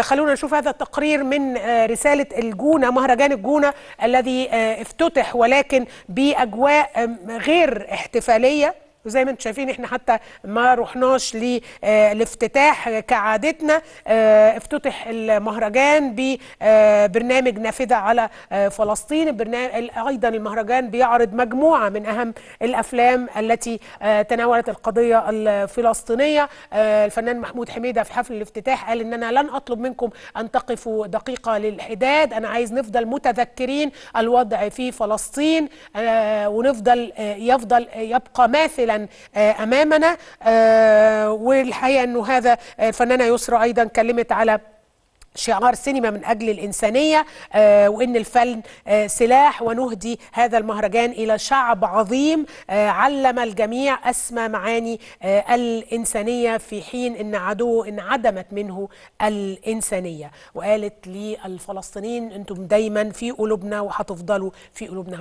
خلونا نشوف هذا التقرير من آه، رسالة الجونة مهرجان الجونة الذي آه، افتتح ولكن بأجواء غير احتفالية وزي ما انتم شايفين احنا حتى ما رحناش للافتتاح آه، كعادتنا آه، افتتح المهرجان ببرنامج آه، نافذه على فلسطين ايضا المهرجان بيعرض مجموعه من اهم الافلام التي تناولت القضيه الفلسطينيه الفنان محمود حميده في حفل الافتتاح قال ان انا لن اطلب منكم ان تقفوا دقيقه للحداد انا عايز نفضل متذكرين الوضع في فلسطين ونفضل يفضل يبقى ماثلا آه، امامنا آه، والحقيقه انه هذا آه، الفنانه يسرى ايضا كلمت على شعار سينما من أجل الإنسانية آه وإن الفن آه سلاح ونهدي هذا المهرجان إلى شعب عظيم آه علم الجميع أسمى معاني الإنسانية في حين أن عدوه انعدمت منه الإنسانية وقالت للفلسطينيين أنتم دايما في قلوبنا وهتفضلوا في قلوبنا